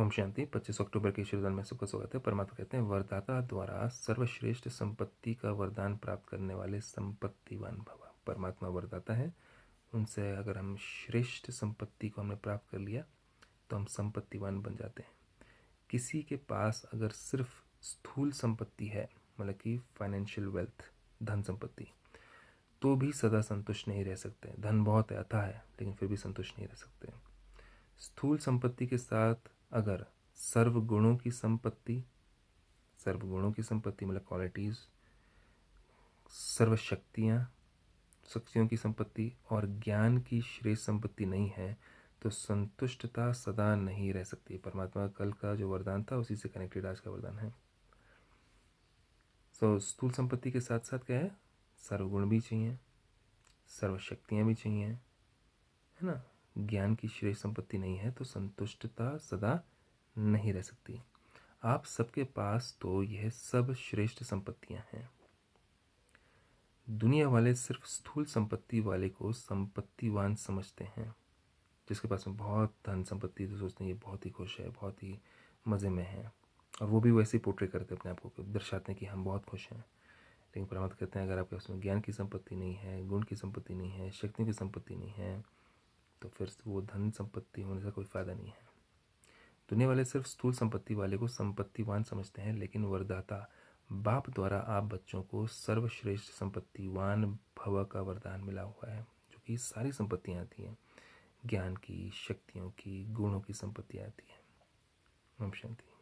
ओम शांति 25 अक्टूबर के श्रीदान में सबका स्वागत है परमात्मा कहते हैं वरदाता द्वारा सर्वश्रेष्ठ संपत्ति का वरदान प्राप्त करने वाले संपत्तिवान भव परमात्मा वरदाता है उनसे अगर हम श्रेष्ठ संपत्ति को हमने प्राप्त कर लिया तो हम संपत्तिवान बन जाते हैं किसी के पास अगर सिर्फ स्थूल संपत्ति है मतलब कि फाइनेंशियल वेल्थ धन संपत्ति तो भी सदा संतुष्ट नहीं रह सकते धन बहुत अथा है लेकिन फिर भी संतुष्ट नहीं रह सकते स्थूल संपत्ति के साथ अगर सर्वगुणों की संपत्ति सर्वगुणों की संपत्ति मतलब क्वालिटीज़ सर्वशक्तियाँ शक्तियों की संपत्ति और ज्ञान की श्रेष्ठ संपत्ति नहीं है तो संतुष्टता सदा नहीं रह सकती परमात्मा कल का जो वरदान था उसी से कनेक्टेड आज का वरदान है सो so, स्थूल संपत्ति के साथ साथ क्या है सर्वगुण भी चाहिए सर्वशक्तियाँ भी चाहिए है ना ज्ञान की श्रेय संपत्ति नहीं है तो संतुष्टता सदा नहीं रह सकती आप सबके पास तो यह सब श्रेष्ठ संपत्तियां हैं दुनिया वाले सिर्फ स्थूल संपत्ति वाले को संपत्तिवान समझते हैं जिसके पास में बहुत धन संपत्ति तो सोचते हैं ये बहुत ही खुश है बहुत ही मज़े में है और वो भी वैसे ही पोर्ट्रे करते हैं अपने आप को दर्शाते हैं कि हम बहुत खुश हैं लेकिन प्रमाण कहते हैं अगर आपके पास में ज्ञान की संपत्ति नहीं है गुण की संपत्ति नहीं है शक्ति की संपत्ति नहीं है तो फिर वो धन संपत्ति होने का कोई फ़ायदा नहीं है दुनिया वाले सिर्फ स्थूल संपत्ति वाले को संपत्तिवान समझते हैं लेकिन वरदाता बाप द्वारा आप बच्चों को सर्वश्रेष्ठ संपत्तिवान भव का वरदान मिला हुआ है जो कि सारी संपत्तियाँ आती हैं ज्ञान की शक्तियों की गुणों की संपत्ति आती है ओम शांति